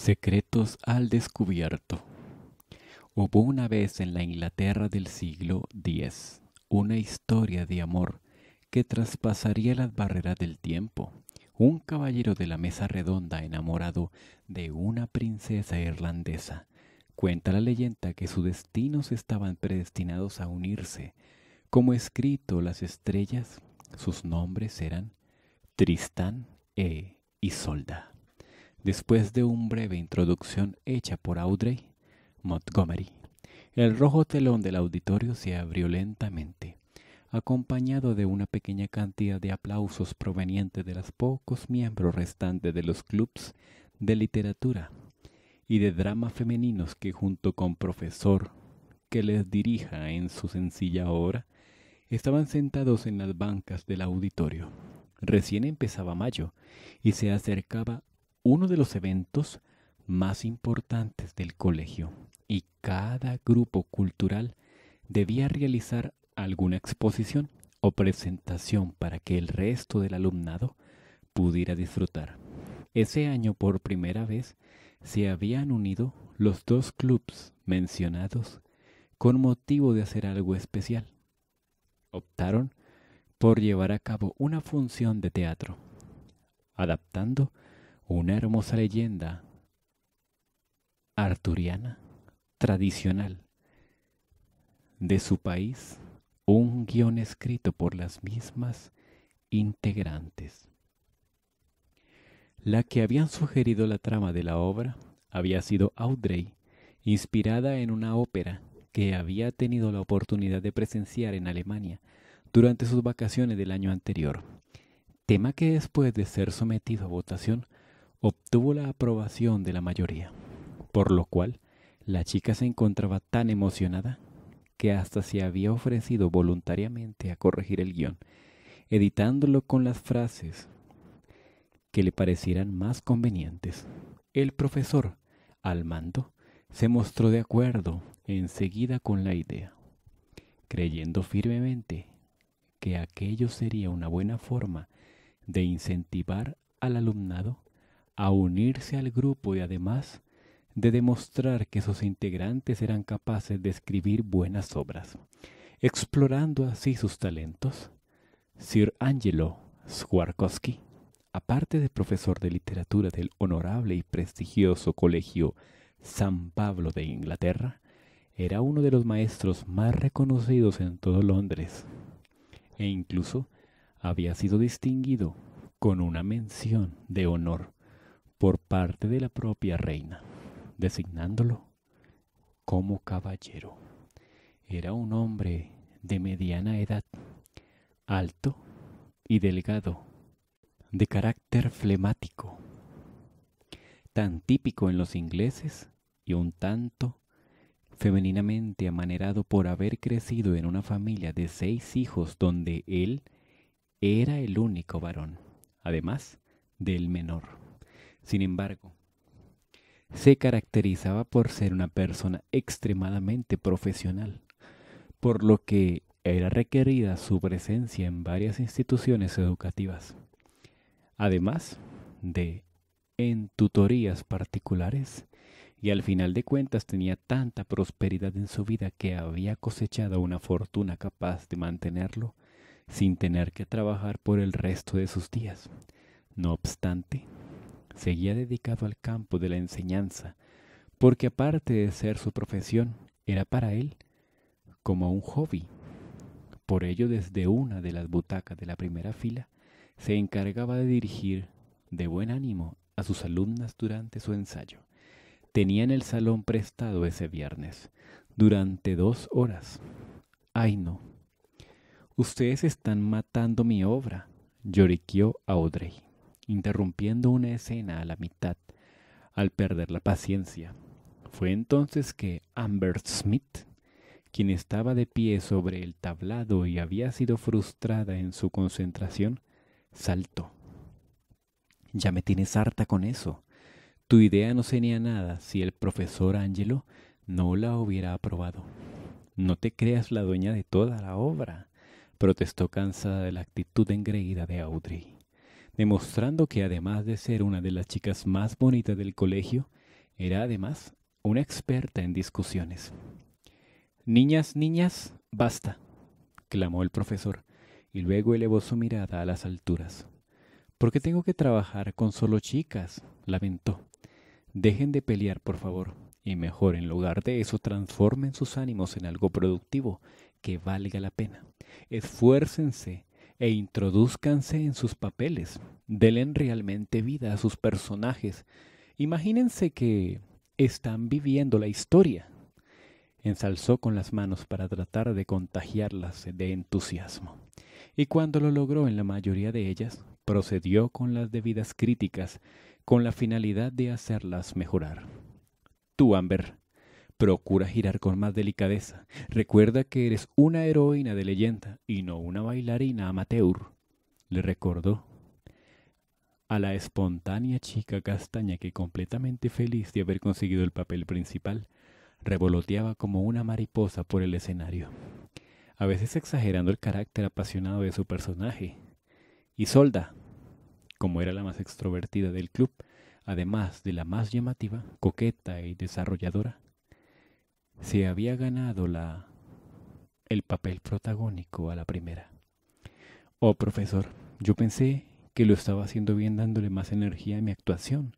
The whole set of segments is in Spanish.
Secretos al descubierto. Hubo una vez en la Inglaterra del siglo X una historia de amor que traspasaría las barreras del tiempo. Un caballero de la mesa redonda enamorado de una princesa irlandesa. Cuenta la leyenda que sus destinos estaban predestinados a unirse. Como escrito las estrellas, sus nombres eran Tristán e Isolda. Después de una breve introducción hecha por Audrey Montgomery, el rojo telón del auditorio se abrió lentamente, acompañado de una pequeña cantidad de aplausos provenientes de los pocos miembros restantes de los clubs de literatura y de drama femeninos que junto con profesor que les dirija en su sencilla obra, estaban sentados en las bancas del auditorio. Recién empezaba mayo y se acercaba uno de los eventos más importantes del colegio y cada grupo cultural debía realizar alguna exposición o presentación para que el resto del alumnado pudiera disfrutar. Ese año por primera vez se habían unido los dos clubs mencionados con motivo de hacer algo especial. Optaron por llevar a cabo una función de teatro, adaptando una hermosa leyenda arturiana, tradicional, de su país, un guión escrito por las mismas integrantes. La que habían sugerido la trama de la obra había sido Audrey, inspirada en una ópera que había tenido la oportunidad de presenciar en Alemania durante sus vacaciones del año anterior, tema que después de ser sometido a votación obtuvo la aprobación de la mayoría, por lo cual la chica se encontraba tan emocionada que hasta se había ofrecido voluntariamente a corregir el guión, editándolo con las frases que le parecieran más convenientes. El profesor, al mando, se mostró de acuerdo enseguida con la idea, creyendo firmemente que aquello sería una buena forma de incentivar al alumnado a unirse al grupo y además de demostrar que sus integrantes eran capaces de escribir buenas obras, explorando así sus talentos. Sir Angelo Swarkowski, aparte de profesor de literatura del honorable y prestigioso colegio San Pablo de Inglaterra, era uno de los maestros más reconocidos en todo Londres e incluso había sido distinguido con una mención de honor por parte de la propia reina, designándolo como caballero. Era un hombre de mediana edad, alto y delgado, de carácter flemático, tan típico en los ingleses y un tanto femeninamente amanerado por haber crecido en una familia de seis hijos donde él era el único varón, además del menor. Sin embargo, se caracterizaba por ser una persona extremadamente profesional, por lo que era requerida su presencia en varias instituciones educativas, además de en tutorías particulares, y al final de cuentas tenía tanta prosperidad en su vida que había cosechado una fortuna capaz de mantenerlo sin tener que trabajar por el resto de sus días. No obstante, seguía dedicado al campo de la enseñanza, porque aparte de ser su profesión, era para él como un hobby. Por ello, desde una de las butacas de la primera fila, se encargaba de dirigir de buen ánimo a sus alumnas durante su ensayo. Tenían el salón prestado ese viernes, durante dos horas. Ay no, ustedes están matando mi obra, lloriqueó Audrey interrumpiendo una escena a la mitad al perder la paciencia. Fue entonces que Amber Smith, quien estaba de pie sobre el tablado y había sido frustrada en su concentración, saltó. Ya me tienes harta con eso. Tu idea no sería nada si el profesor Angelo no la hubiera aprobado. No te creas la dueña de toda la obra, protestó cansada de la actitud engreída de Audrey demostrando que además de ser una de las chicas más bonitas del colegio, era además una experta en discusiones. Niñas, niñas, basta, clamó el profesor, y luego elevó su mirada a las alturas. ¿Por qué tengo que trabajar con solo chicas? lamentó. Dejen de pelear, por favor, y mejor en lugar de eso transformen sus ánimos en algo productivo que valga la pena. Esfuércense e introduzcanse en sus papeles, den realmente vida a sus personajes. Imagínense que están viviendo la historia. Ensalzó con las manos para tratar de contagiarlas de entusiasmo. Y cuando lo logró en la mayoría de ellas, procedió con las debidas críticas, con la finalidad de hacerlas mejorar. Tú, Amber, Procura girar con más delicadeza. Recuerda que eres una heroína de leyenda y no una bailarina amateur, le recordó. A la espontánea chica castaña que completamente feliz de haber conseguido el papel principal, revoloteaba como una mariposa por el escenario, a veces exagerando el carácter apasionado de su personaje. Isolda, como era la más extrovertida del club, además de la más llamativa, coqueta y desarrolladora, se había ganado la, el papel protagónico a la primera. Oh, profesor, yo pensé que lo estaba haciendo bien dándole más energía a mi actuación,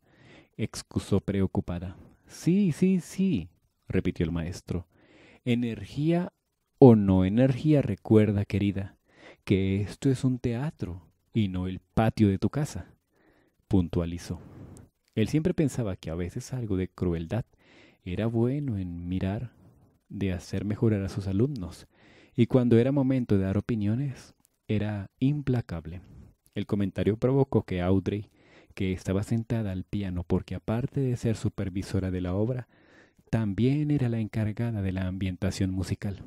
excusó preocupada. Sí, sí, sí, repitió el maestro. Energía o no energía, recuerda, querida, que esto es un teatro y no el patio de tu casa, puntualizó. Él siempre pensaba que a veces algo de crueldad era bueno en mirar de hacer mejorar a sus alumnos y cuando era momento de dar opiniones era implacable. El comentario provocó que Audrey, que estaba sentada al piano porque aparte de ser supervisora de la obra, también era la encargada de la ambientación musical.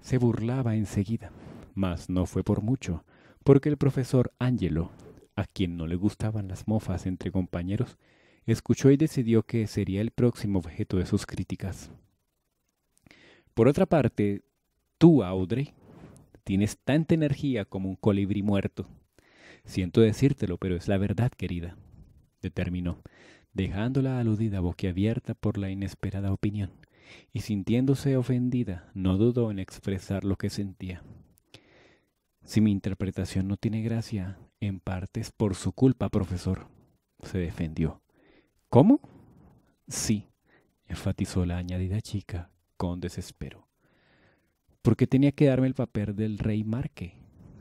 Se burlaba enseguida, mas no fue por mucho, porque el profesor Angelo, a quien no le gustaban las mofas entre compañeros, escuchó y decidió que sería el próximo objeto de sus críticas. Por otra parte, tú, Audrey, tienes tanta energía como un colibrí muerto. Siento decírtelo, pero es la verdad, querida, determinó, dejándola aludida abierta por la inesperada opinión, y sintiéndose ofendida, no dudó en expresar lo que sentía. Si mi interpretación no tiene gracia, en parte es por su culpa, profesor, se defendió. ¿Cómo? Sí, enfatizó la añadida chica con desespero. Porque tenía que darme el papel del rey Marque?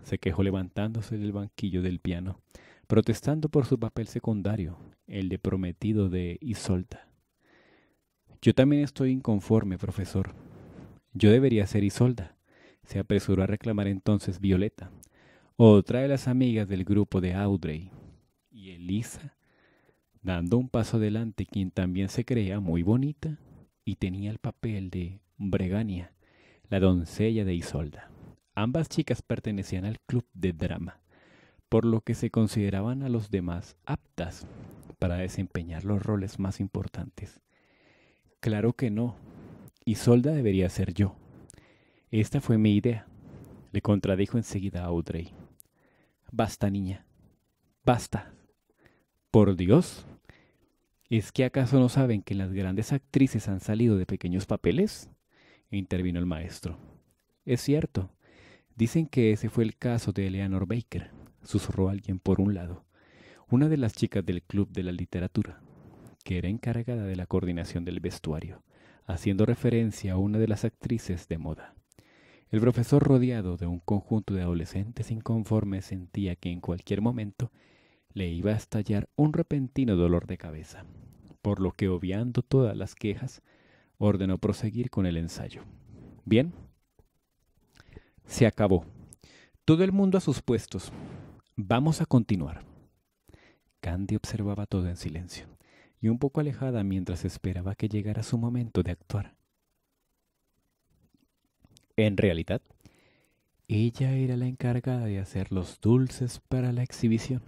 se quejó levantándose del banquillo del piano, protestando por su papel secundario, el de prometido de Isolda. Yo también estoy inconforme, profesor. Yo debería ser Isolda, se apresuró a reclamar entonces Violeta, otra de las amigas del grupo de Audrey. Y Elisa dando un paso adelante quien también se creía muy bonita y tenía el papel de Bregania, la doncella de Isolda. Ambas chicas pertenecían al club de drama, por lo que se consideraban a los demás aptas para desempeñar los roles más importantes. Claro que no, Isolda debería ser yo. Esta fue mi idea, le contradijo enseguida a Audrey. Basta, niña, basta. Por Dios, ¿Es que acaso no saben que las grandes actrices han salido de pequeños papeles? intervino el maestro. Es cierto. Dicen que ese fue el caso de Eleanor Baker, susurró alguien por un lado, una de las chicas del Club de la Literatura, que era encargada de la coordinación del vestuario, haciendo referencia a una de las actrices de moda. El profesor rodeado de un conjunto de adolescentes inconformes sentía que en cualquier momento le iba a estallar un repentino dolor de cabeza, por lo que obviando todas las quejas, ordenó proseguir con el ensayo. Bien, se acabó. Todo el mundo a sus puestos. Vamos a continuar. Candy observaba todo en silencio y un poco alejada mientras esperaba que llegara su momento de actuar. En realidad, ella era la encargada de hacer los dulces para la exhibición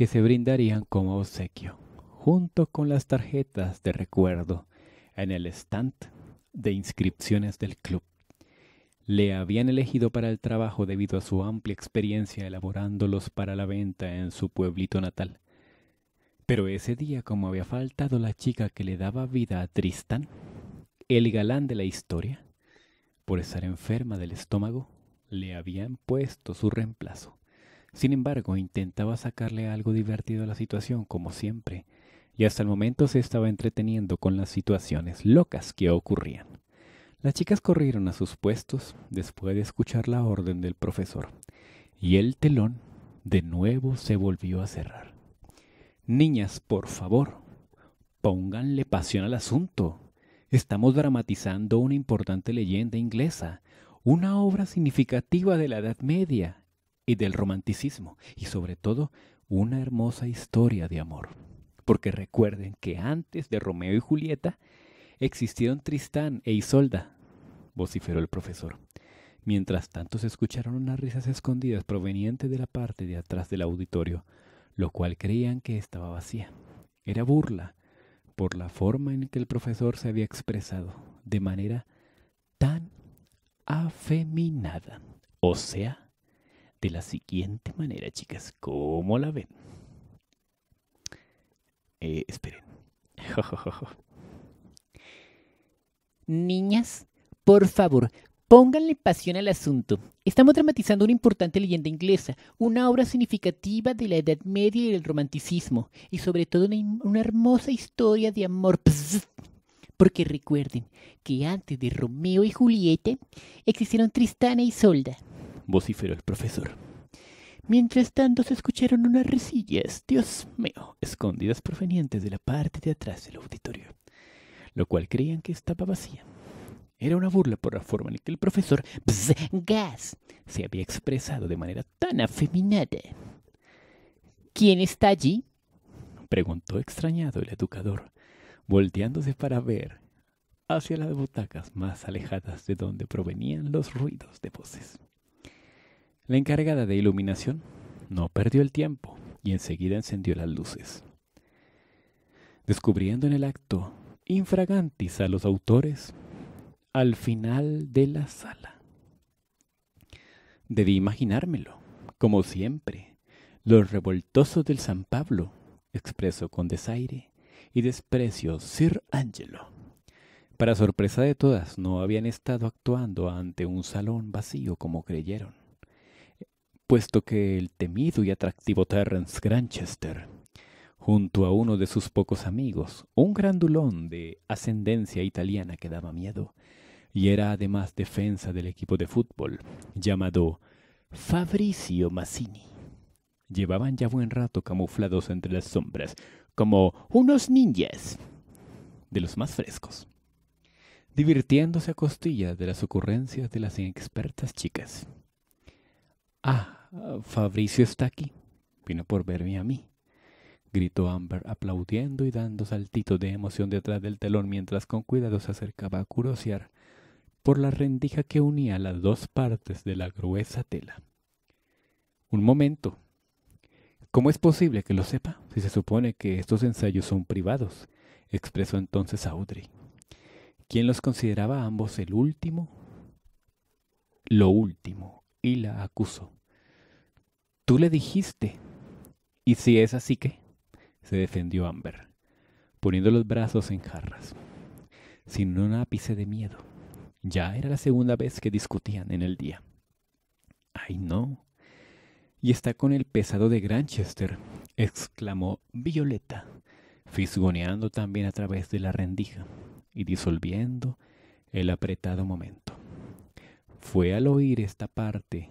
que se brindarían como obsequio, junto con las tarjetas de recuerdo en el stand de inscripciones del club. Le habían elegido para el trabajo debido a su amplia experiencia elaborándolos para la venta en su pueblito natal. Pero ese día, como había faltado la chica que le daba vida a Tristan, el galán de la historia, por estar enferma del estómago, le habían puesto su reemplazo. Sin embargo, intentaba sacarle algo divertido a la situación, como siempre, y hasta el momento se estaba entreteniendo con las situaciones locas que ocurrían. Las chicas corrieron a sus puestos después de escuchar la orden del profesor, y el telón de nuevo se volvió a cerrar. Niñas, por favor, pónganle pasión al asunto. Estamos dramatizando una importante leyenda inglesa, una obra significativa de la Edad Media, y del romanticismo y sobre todo una hermosa historia de amor. Porque recuerden que antes de Romeo y Julieta existieron Tristán e Isolda, vociferó el profesor. Mientras tanto se escucharon unas risas escondidas provenientes de la parte de atrás del auditorio, lo cual creían que estaba vacía. Era burla por la forma en que el profesor se había expresado, de manera tan afeminada, o sea, de la siguiente manera, chicas. ¿Cómo la ven? Eh, esperen. Niñas, por favor, pónganle pasión al asunto. Estamos dramatizando una importante leyenda inglesa, una obra significativa de la Edad Media y el Romanticismo, y sobre todo una, hermosa historia de amor. Porque recuerden que antes de Romeo y Julieta existieron Tristana y Solda vociferó el profesor. Mientras tanto se escucharon unas risillas, Dios mío, escondidas provenientes de la parte de atrás del auditorio, lo cual creían que estaba vacía. Era una burla por la forma en que el profesor Gas se había expresado de manera tan afeminada. ¿Quién está allí? preguntó extrañado el educador, volteándose para ver hacia las butacas más alejadas de donde provenían los ruidos de voces. La encargada de iluminación no perdió el tiempo y enseguida encendió las luces, descubriendo en el acto infragantis a los autores al final de la sala. Debí imaginármelo, como siempre, los revoltosos del San Pablo, expresó con desaire y desprecio Sir Angelo. Para sorpresa de todas, no habían estado actuando ante un salón vacío como creyeron puesto que el temido y atractivo Terrence Granchester, junto a uno de sus pocos amigos, un grandulón de ascendencia italiana que daba miedo, y era además defensa del equipo de fútbol, llamado Fabricio Massini. Llevaban ya buen rato camuflados entre las sombras, como unos ninjas, de los más frescos, divirtiéndose a costillas de las ocurrencias de las inexpertas chicas. Ah, Fabricio está aquí. Vino por verme a mí. Gritó Amber aplaudiendo y dando saltitos de emoción detrás del telón mientras con cuidado se acercaba a curosear por la rendija que unía las dos partes de la gruesa tela. Un momento. ¿Cómo es posible que lo sepa si se supone que estos ensayos son privados? expresó entonces Audrey, ¿Quién los consideraba ambos el último, lo último, y la acusó. Tú le dijiste. Y si es así que, se defendió Amber, poniendo los brazos en jarras, sin un ápice de miedo. Ya era la segunda vez que discutían en el día. Ay, no. Y está con el pesado de Granchester, exclamó Violeta, fisgoneando también a través de la rendija y disolviendo el apretado momento. Fue al oír esta parte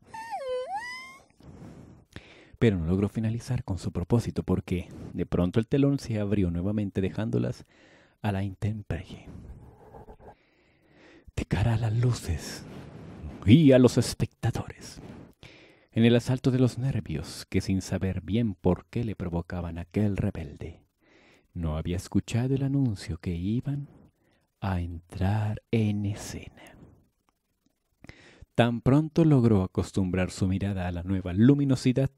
pero no logró finalizar con su propósito porque de pronto el telón se abrió nuevamente dejándolas a la intemperie. De cara a las luces y a los espectadores, en el asalto de los nervios que sin saber bien por qué le provocaban aquel rebelde, no había escuchado el anuncio que iban a entrar en escena. Tan pronto logró acostumbrar su mirada a la nueva luminosidad,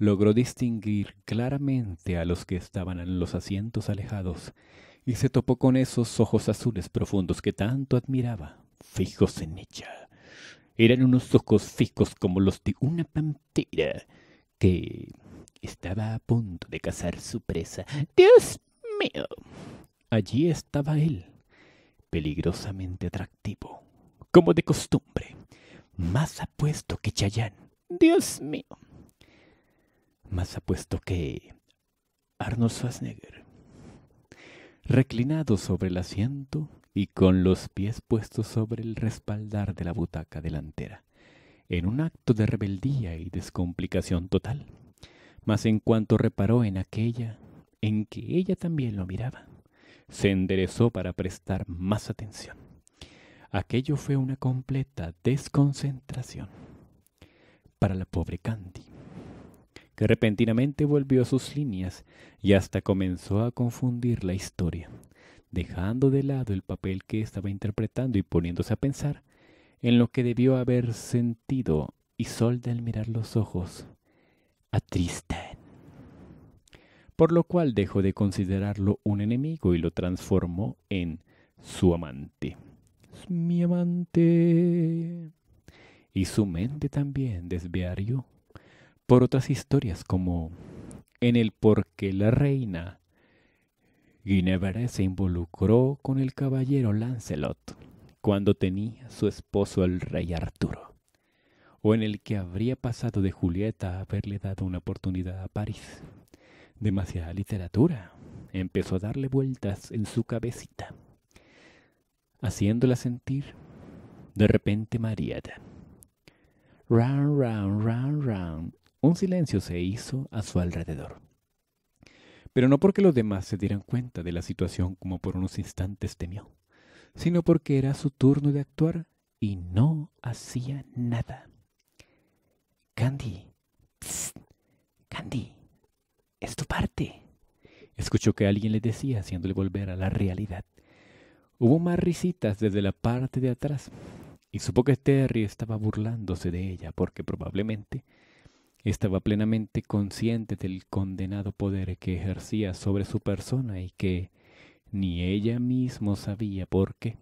logró distinguir claramente a los que estaban en los asientos alejados y se topó con esos ojos azules profundos que tanto admiraba, fijos en ella. Eran unos ojos fijos como los de una pantera que estaba a punto de cazar su presa. ¡Dios mío! Allí estaba él, peligrosamente atractivo, como de costumbre, más apuesto que Chayán. ¡Dios mío! más apuesto que Arnold Schwarzenegger. Reclinado sobre el asiento y con los pies puestos sobre el respaldar de la butaca delantera, en un acto de rebeldía y descomplicación total. Mas en cuanto reparó en aquella en que ella también lo miraba, se enderezó para prestar más atención. Aquello fue una completa desconcentración para la pobre Candy repentinamente volvió a sus líneas y hasta comenzó a confundir la historia, dejando de lado el papel que estaba interpretando y poniéndose a pensar en lo que debió haber sentido y sol del mirar los ojos a Tristan. Por lo cual dejó de considerarlo un enemigo y lo transformó en su amante. Mi amante. Y su mente también desviarió por otras historias como en el por qué la reina Guinevere se involucró con el caballero Lancelot cuando tenía su esposo el rey Arturo, o en el que habría pasado de Julieta a haberle dado una oportunidad a París. Demasiada literatura empezó a darle vueltas en su cabecita, haciéndola sentir de repente mareada. Round, round, round, round un silencio se hizo a su alrededor. Pero no porque los demás se dieran cuenta de la situación como por unos instantes temió, sino porque era su turno de actuar y no hacía nada. Candy, Candy, es tu parte. Escuchó que alguien le decía, haciéndole volver a la realidad. Hubo más risitas desde la parte de atrás, y supo que Terry estaba burlándose de ella porque probablemente estaba plenamente consciente del condenado poder que ejercía sobre su persona y que ni ella misma sabía por qué.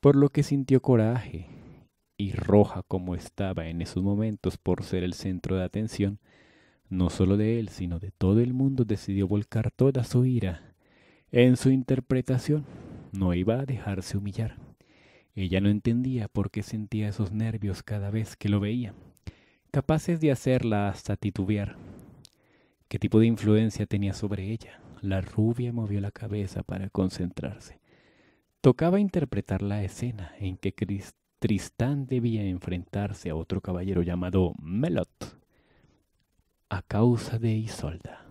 Por lo que sintió coraje y roja como estaba en esos momentos por ser el centro de atención, no solo de él, sino de todo el mundo, decidió volcar toda su ira en su interpretación. No iba a dejarse humillar. Ella no entendía por qué sentía esos nervios cada vez que lo veía capaces de hacerla hasta titubear. ¿Qué tipo de influencia tenía sobre ella? La rubia movió la cabeza para concentrarse. Tocaba interpretar la escena en que Tristán debía enfrentarse a otro caballero llamado Melot a causa de Isolda.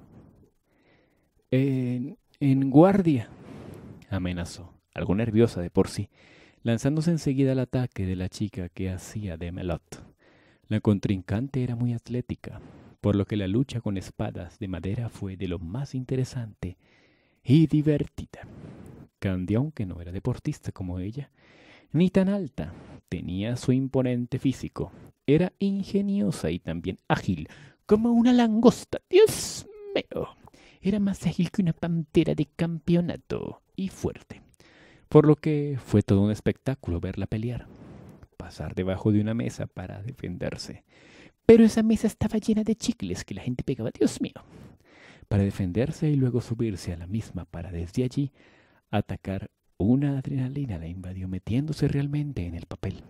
En, en guardia, amenazó, algo nerviosa de por sí, lanzándose enseguida al ataque de la chica que hacía de Melot. La contrincante era muy atlética, por lo que la lucha con espadas de madera fue de lo más interesante y divertida. Candy, aunque no era deportista como ella, ni tan alta, tenía su imponente físico. Era ingeniosa y también ágil, como una langosta. Dios mío, era más ágil que una pantera de campeonato y fuerte. Por lo que fue todo un espectáculo verla pelear pasar debajo de una mesa para defenderse. Pero esa mesa estaba llena de chicles que la gente pegaba, Dios mío, para defenderse y luego subirse a la misma para desde allí atacar. Una adrenalina la invadió metiéndose realmente en el papel.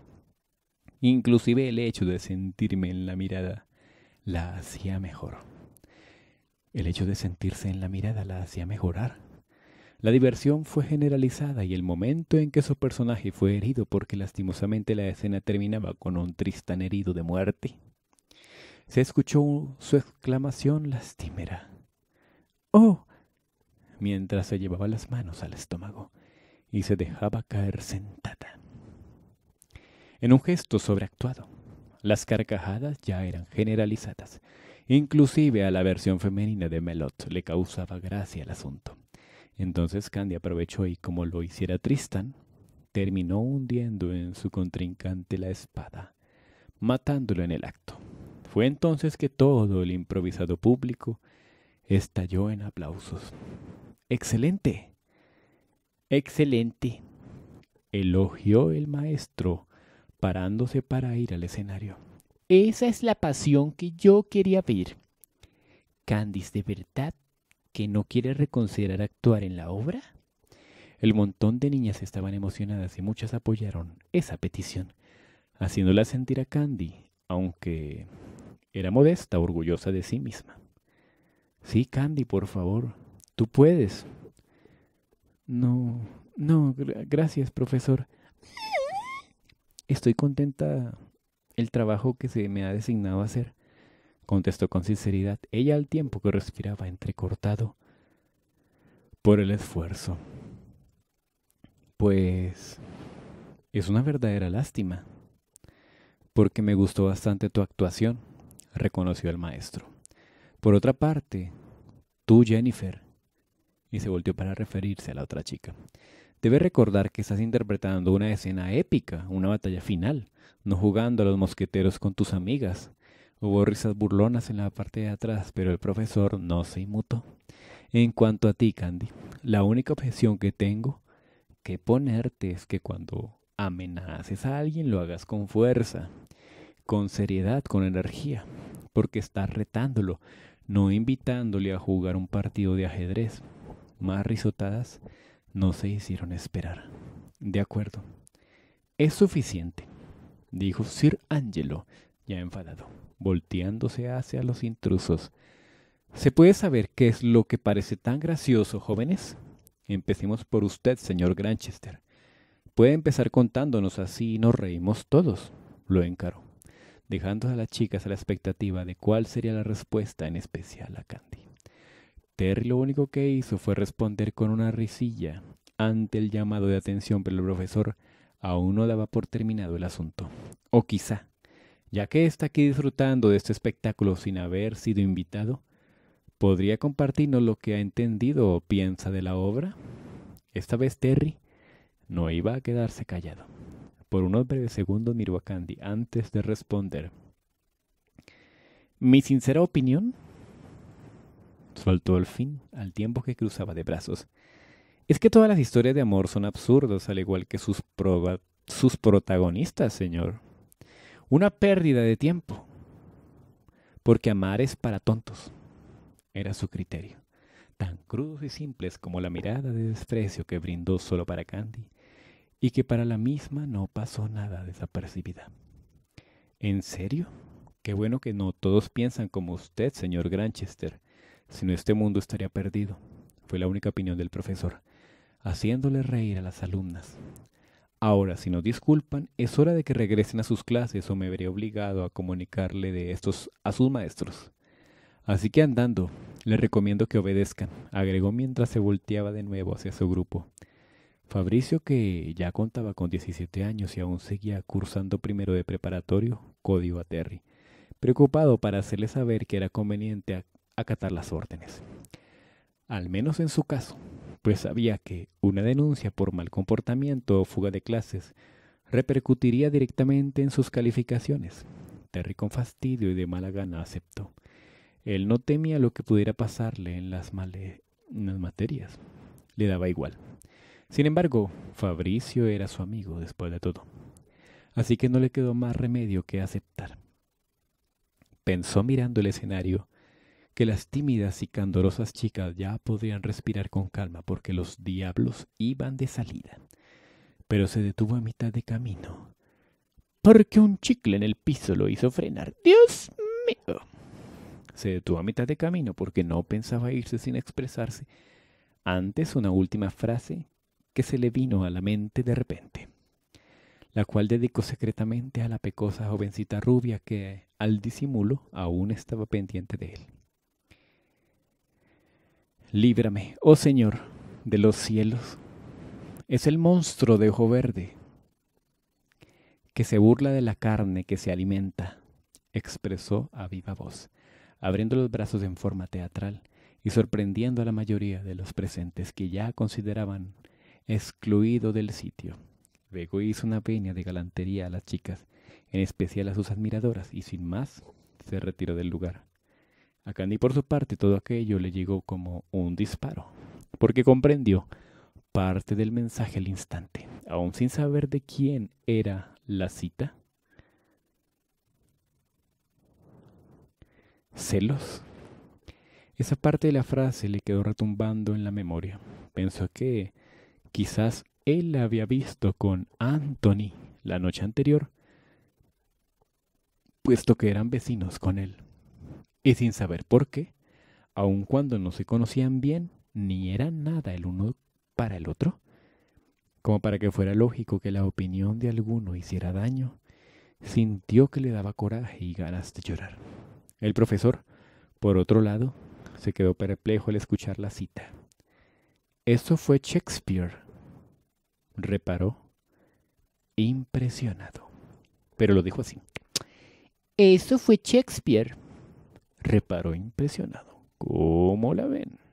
Inclusive el hecho de sentirme en la mirada la hacía mejor. El hecho de sentirse en la mirada la hacía mejorar. La diversión fue generalizada y el momento en que su personaje fue herido, porque lastimosamente la escena terminaba con un Tristán herido de muerte, se escuchó su exclamación lastimera. ¡Oh! mientras se llevaba las manos al estómago y se dejaba caer sentada. En un gesto sobreactuado, las carcajadas ya eran generalizadas. Inclusive a la versión femenina de Melot le causaba gracia el asunto. Entonces Candy aprovechó y como lo hiciera Tristan, terminó hundiendo en su contrincante la espada, matándolo en el acto. Fue entonces que todo el improvisado público estalló en aplausos. Excelente. Excelente. Elogió el maestro, parándose para ir al escenario. Esa es la pasión que yo quería ver. Candy, de verdad que no quiere reconsiderar actuar en la obra? El montón de niñas estaban emocionadas y muchas apoyaron esa petición, haciéndola sentir a Candy, aunque era modesta, orgullosa de sí misma. Sí, Candy, por favor, tú puedes. No, no, gracias, profesor. Estoy contenta el trabajo que se me ha designado hacer contestó con sinceridad ella al tiempo que respiraba entrecortado por el esfuerzo. Pues es una verdadera lástima, porque me gustó bastante tu actuación, reconoció el maestro. Por otra parte, tú, Jennifer, y se volvió para referirse a la otra chica. Debes recordar que estás interpretando una escena épica, una batalla final, no jugando a los mosqueteros con tus amigas. Hubo risas burlonas en la parte de atrás, pero el profesor no se inmutó. En cuanto a ti, Candy, la única objeción que tengo que ponerte es que cuando amenaces a alguien lo hagas con fuerza, con seriedad, con energía, porque estás retándolo, no invitándole a jugar un partido de ajedrez. Más risotadas no se hicieron esperar. De acuerdo. Es suficiente, dijo Sir Angelo, ya enfadado volteándose hacia los intrusos. ¿Se puede saber qué es lo que parece tan gracioso, jóvenes? Empecemos por usted, señor Granchester. Puede empezar contándonos así y nos reímos todos, lo encaró, dejando a las chicas a la expectativa de cuál sería la respuesta en especial a Candy. Terry lo único que hizo fue responder con una risilla ante el llamado de atención, pero el profesor aún no daba por terminado el asunto. O quizá ya que está aquí disfrutando de este espectáculo sin haber sido invitado, ¿podría compartirnos lo que ha entendido o piensa de la obra? Esta vez Terry no iba a quedarse callado. Por unos breves segundos miró a Candy antes de responder. Mi sincera opinión, soltó al fin al tiempo que cruzaba de brazos, es que todas las historias de amor son absurdas al igual que sus, sus protagonistas, señor. Una pérdida de tiempo. Porque amar es para tontos. Era su criterio. Tan crudos y simples como la mirada de desprecio que brindó solo para Candy y que para la misma no pasó nada desapercibida. ¿En serio? Qué bueno que no todos piensan como usted, señor Granchester. sino este mundo estaría perdido. Fue la única opinión del profesor, haciéndole reír a las alumnas. Ahora, si nos disculpan, es hora de que regresen a sus clases o me veré obligado a comunicarle de estos a sus maestros. Así que andando, les recomiendo que obedezcan, agregó mientras se volteaba de nuevo hacia su grupo. Fabricio, que ya contaba con 17 años y aún seguía cursando primero de preparatorio, código a Terry, preocupado para hacerle saber que era conveniente acatar las órdenes. Al menos en su caso, pues sabía que una denuncia por mal comportamiento o fuga de clases repercutiría directamente en sus calificaciones. Terry con fastidio y de mala gana aceptó. Él no temía lo que pudiera pasarle en las, en las materias. Le daba igual. Sin embargo, Fabricio era su amigo después de todo. Así que no le quedó más remedio que aceptar. Pensó mirando el escenario que las tímidas y candorosas chicas ya podían respirar con calma porque los diablos iban de salida. Pero se detuvo a mitad de camino, porque un chicle en el piso lo hizo frenar. ¡Dios mío! Se detuvo a mitad de camino porque no pensaba irse sin expresarse. Antes una última frase que se le vino a la mente de repente, la cual dedicó secretamente a la pecosa jovencita rubia que, al disimulo, aún estaba pendiente de él. Líbrame, oh Señor, de los cielos. Es el monstruo de ojo verde, que se burla de la carne que se alimenta, expresó a viva voz, abriendo los brazos en forma teatral y sorprendiendo a la mayoría de los presentes que ya consideraban excluido del sitio. Luego hizo una peña de galantería a las chicas, en especial a sus admiradoras, y sin más se retiró del lugar. A Candy por su parte todo aquello le llegó como un disparo, porque comprendió parte del mensaje al instante, aún sin saber de quién era la cita. ¿Celos? Esa parte de la frase le quedó retumbando en la memoria. Pensó que quizás él la había visto con Anthony la noche anterior, puesto que eran vecinos con él y sin saber por qué, aun cuando no se conocían bien, ni eran nada el uno para el otro, como para que fuera lógico que la opinión de alguno hiciera daño, sintió que le daba coraje y ganas de llorar. El profesor, por otro lado, se quedó perplejo al escuchar la cita. Eso fue Shakespeare, reparó, impresionado. Pero lo dijo así. Eso fue Shakespeare reparó impresionado. ¿Cómo la ven?